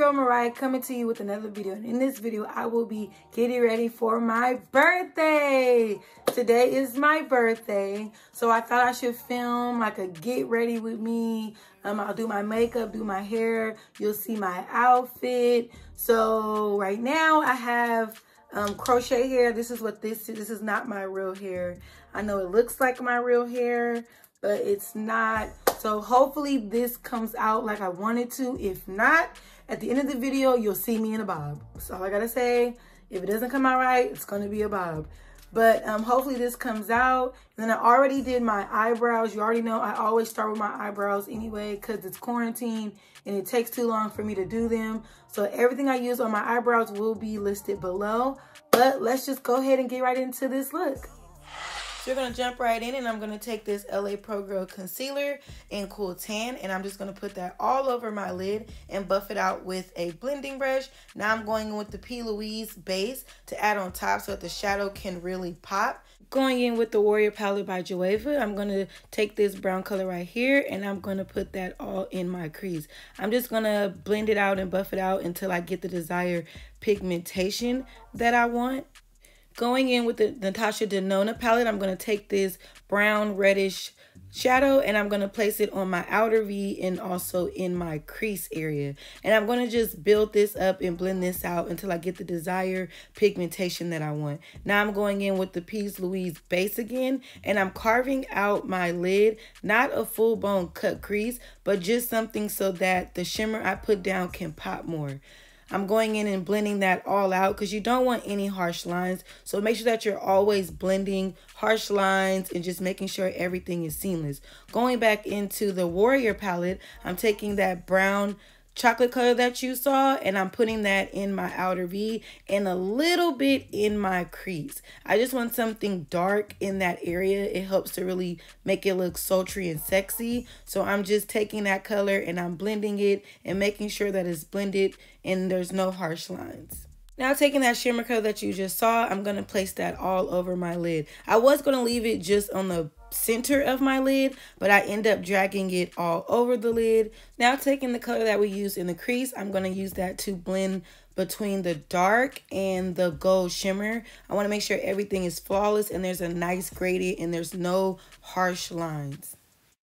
girl Mariah coming to you with another video. And in this video, I will be getting ready for my birthday. Today is my birthday. So I thought I should film like a get ready with me. Um, I'll do my makeup, do my hair. You'll see my outfit. So right now I have um, crochet hair. This is what this is. This is not my real hair. I know it looks like my real hair, but it's not. So hopefully this comes out like I wanted to. If not, at the end of the video, you'll see me in a bob. That's all I gotta say. If it doesn't come out right, it's gonna be a bob. But um, hopefully this comes out. And then I already did my eyebrows. You already know I always start with my eyebrows anyway because it's quarantine and it takes too long for me to do them. So everything I use on my eyebrows will be listed below. But let's just go ahead and get right into this look. So you're going to jump right in and I'm going to take this LA Pro Girl Concealer in Cool Tan and I'm just going to put that all over my lid and buff it out with a blending brush. Now I'm going in with the P. Louise base to add on top so that the shadow can really pop. Going in with the Warrior Palette by Joeva, I'm going to take this brown color right here and I'm going to put that all in my crease. I'm just going to blend it out and buff it out until I get the desired pigmentation that I want. Going in with the Natasha Denona palette, I'm going to take this brown reddish shadow and I'm going to place it on my outer V and also in my crease area. And I'm going to just build this up and blend this out until I get the desired pigmentation that I want. Now I'm going in with the Pease Louise base again and I'm carving out my lid, not a full bone cut crease, but just something so that the shimmer I put down can pop more. I'm going in and blending that all out because you don't want any harsh lines. So make sure that you're always blending harsh lines and just making sure everything is seamless. Going back into the Warrior palette, I'm taking that brown chocolate color that you saw and I'm putting that in my outer V and a little bit in my crease. I just want something dark in that area. It helps to really make it look sultry and sexy. So I'm just taking that color and I'm blending it and making sure that it's blended and there's no harsh lines. Now taking that shimmer coat that you just saw, I'm going to place that all over my lid. I was going to leave it just on the center of my lid, but I end up dragging it all over the lid. Now taking the color that we used in the crease, I'm going to use that to blend between the dark and the gold shimmer. I want to make sure everything is flawless and there's a nice gradient and there's no harsh lines.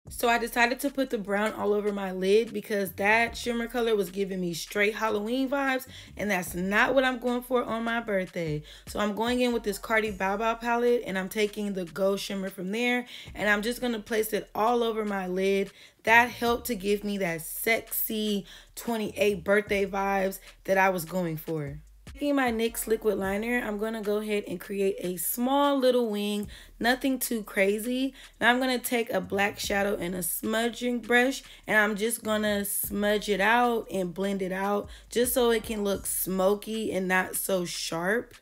So I decided to put the brown all over my lid because that shimmer color was giving me straight Halloween vibes and that's not what I'm going for on my birthday. So I'm going in with this Cardi Bow Bow palette and I'm taking the gold shimmer from there and I'm just going to place it all over my lid. That helped to give me that sexy 28 birthday vibes that I was going for. Taking my NYX liquid liner, I'm going to go ahead and create a small little wing, nothing too crazy. Now I'm going to take a black shadow and a smudging brush, and I'm just going to smudge it out and blend it out just so it can look smoky and not so sharp.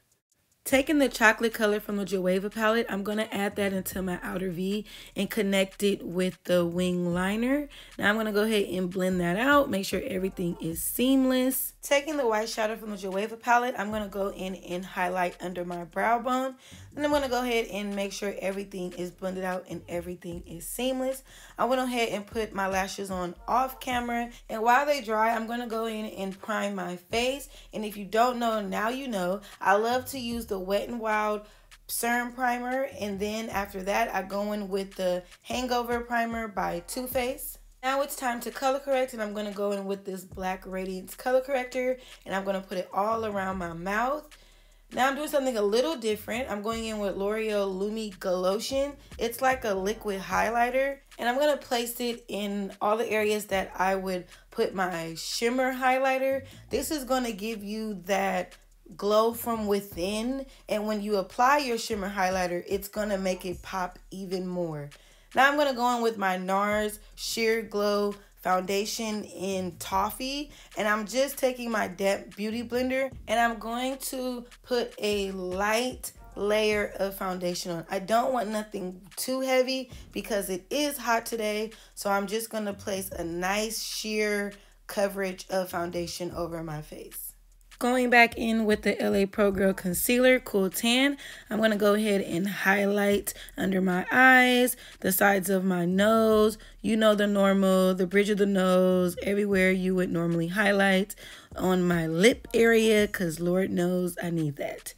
Taking the chocolate color from the Joeva palette, I'm going to add that into my outer V and connect it with the wing liner. Now I'm going to go ahead and blend that out, make sure everything is seamless. Taking the white shadow from the Joeva palette, I'm going to go in and highlight under my brow bone. Then I'm going to go ahead and make sure everything is blended out and everything is seamless. I went ahead and put my lashes on off camera. And while they dry, I'm going to go in and prime my face. And if you don't know, now you know. I love to use the Wet n Wild serum primer. And then after that, I go in with the Hangover Primer by Too Faced. Now it's time to color correct and I'm going to go in with this Black Radiance Color Corrector and I'm going to put it all around my mouth. Now I'm doing something a little different. I'm going in with L'Oreal Lumi Glotion. It's like a liquid highlighter and I'm going to place it in all the areas that I would put my shimmer highlighter. This is going to give you that glow from within and when you apply your shimmer highlighter it's going to make it pop even more now I'm going to go in with my NARS Sheer Glow foundation in toffee and I'm just taking my depth beauty blender and I'm going to put a light layer of foundation on. I don't want nothing too heavy because it is hot today so I'm just going to place a nice sheer coverage of foundation over my face. Going back in with the LA Pro Girl Concealer Cool Tan, I'm going to go ahead and highlight under my eyes, the sides of my nose, you know the normal, the bridge of the nose, everywhere you would normally highlight, on my lip area because Lord knows I need that.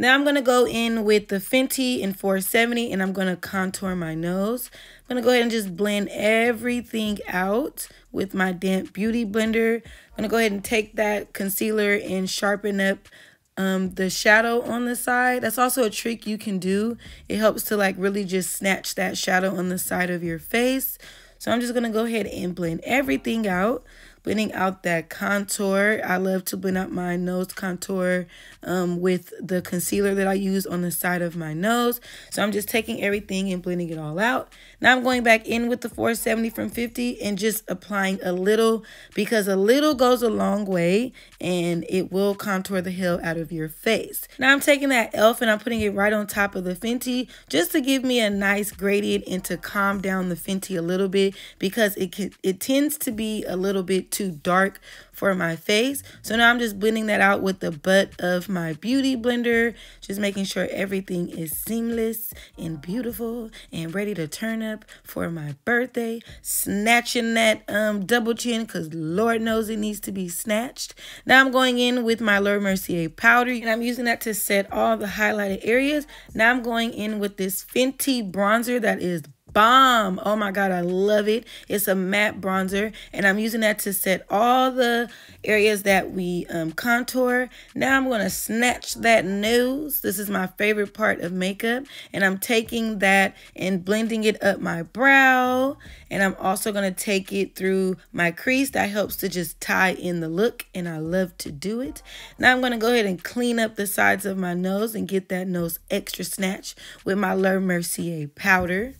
Now I'm going to go in with the Fenty in 470 and I'm going to contour my nose. I'm going to go ahead and just blend everything out with my damp beauty blender. I'm going to go ahead and take that concealer and sharpen up um, the shadow on the side. That's also a trick you can do. It helps to like really just snatch that shadow on the side of your face. So I'm just going to go ahead and blend everything out blending out that contour. I love to blend out my nose contour um, with the concealer that I use on the side of my nose. So I'm just taking everything and blending it all out. Now I'm going back in with the 470 from 50 and just applying a little because a little goes a long way and it will contour the hill out of your face. Now I'm taking that e.l.f. and I'm putting it right on top of the Fenty just to give me a nice gradient and to calm down the Fenty a little bit because it, can, it tends to be a little bit too dark for my face. So now I'm just blending that out with the butt of my beauty blender. Just making sure everything is seamless and beautiful and ready to turn up for my birthday. Snatching that um double chin because Lord knows it needs to be snatched. Now I'm going in with my Laura Mercier powder and I'm using that to set all the highlighted areas. Now I'm going in with this Fenty bronzer that is bomb. Oh my God, I love it. It's a matte bronzer and I'm using that to set all the areas that we um, contour. Now I'm going to snatch that nose. This is my favorite part of makeup and I'm taking that and blending it up my brow and I'm also going to take it through my crease. That helps to just tie in the look and I love to do it. Now I'm going to go ahead and clean up the sides of my nose and get that nose extra snatch with my Le Mercier powder.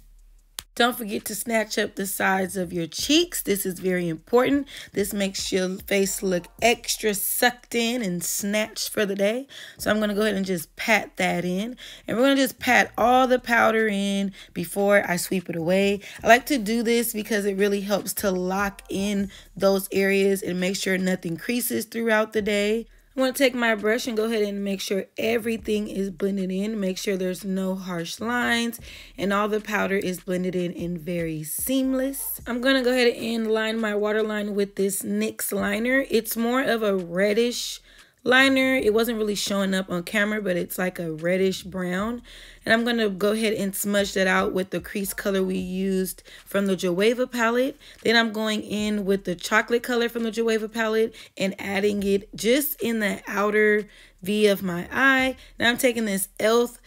Don't forget to snatch up the sides of your cheeks. This is very important. This makes your face look extra sucked in and snatched for the day. So I'm going to go ahead and just pat that in. And we're going to just pat all the powder in before I sweep it away. I like to do this because it really helps to lock in those areas and make sure nothing creases throughout the day want to take my brush and go ahead and make sure everything is blended in. Make sure there's no harsh lines and all the powder is blended in and very seamless. I'm going to go ahead and line my waterline with this NYX liner. It's more of a reddish liner. It wasn't really showing up on camera, but it's like a reddish brown. And I'm going to go ahead and smudge that out with the crease color we used from the Joeva palette. Then I'm going in with the chocolate color from the Joeva palette and adding it just in the outer V of my eye. Now I'm taking this e.l.f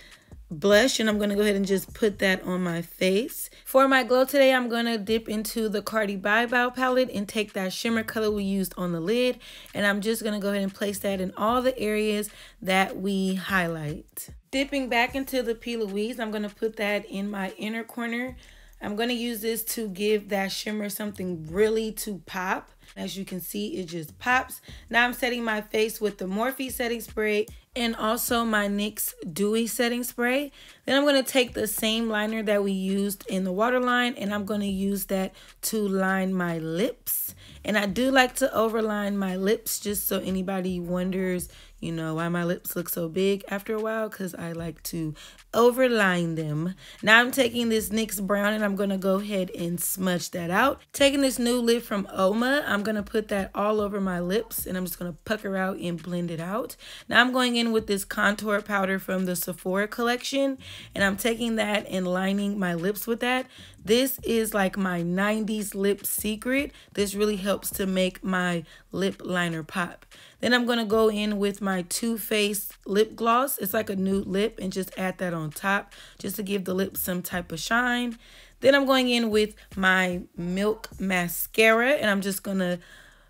blush and I'm going to go ahead and just put that on my face. For my glow today, I'm going to dip into the Cardi Bye Bow palette and take that shimmer color we used on the lid and I'm just going to go ahead and place that in all the areas that we highlight. Dipping back into the P. Louise, I'm going to put that in my inner corner. I'm going to use this to give that shimmer something really to pop. As you can see, it just pops. Now I'm setting my face with the Morphe setting spray and also my NYX Dewy Setting Spray. Then I'm going to take the same liner that we used in the waterline and I'm going to use that to line my lips. And I do like to overline my lips just so anybody wonders, you know why my lips look so big after a while because I like to overline them. Now I'm taking this NYX brown and I'm going to go ahead and smudge that out. Taking this new lip from Oma, I'm going to put that all over my lips and I'm just going to pucker out and blend it out. Now I'm going in with this contour powder from the Sephora collection and I'm taking that and lining my lips with that. This is like my 90s lip secret. This really helps to make my lip liner pop. Then I'm going to go in with my Too Faced lip gloss. It's like a nude lip and just add that on top just to give the lip some type of shine. Then I'm going in with my Milk Mascara and I'm just going to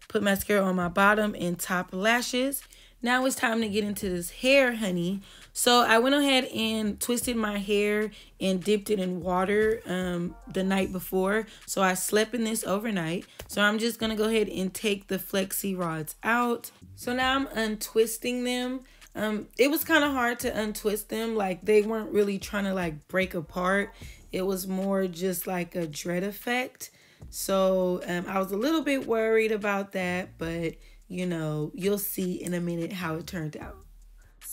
put mascara on my bottom and top lashes. Now it's time to get into this hair, honey. So I went ahead and twisted my hair and dipped it in water um, the night before. So I slept in this overnight. So I'm just going to go ahead and take the flexi rods out. So now I'm untwisting them. Um, it was kind of hard to untwist them. Like they weren't really trying to like break apart. It was more just like a dread effect. So um, I was a little bit worried about that, but you know, you'll see in a minute how it turned out.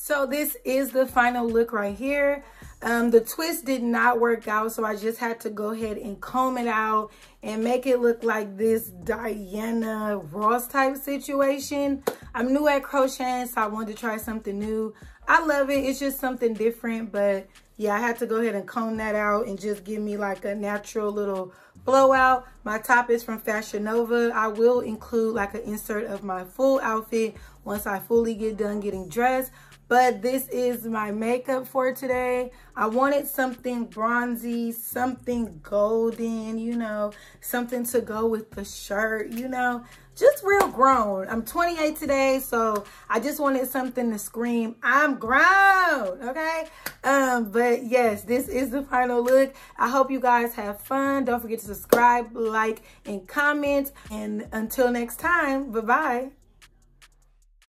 So this is the final look right here. Um, the twist did not work out, so I just had to go ahead and comb it out and make it look like this Diana Ross type situation. I'm new at crocheting, so I wanted to try something new. I love it. It's just something different, but yeah, I had to go ahead and comb that out and just give me like a natural little blowout. My top is from Fashion Nova. I will include like an insert of my full outfit once I fully get done getting dressed, but this is my makeup for today. I wanted something bronzy, something golden, you know, something to go with the shirt, you know, just real grown. I'm 28 today, so I just wanted something to scream, I'm grown, okay? Um, but yes, this is the final look. I hope you guys have fun. Don't forget to subscribe, like, and comment. And until next time, bye-bye.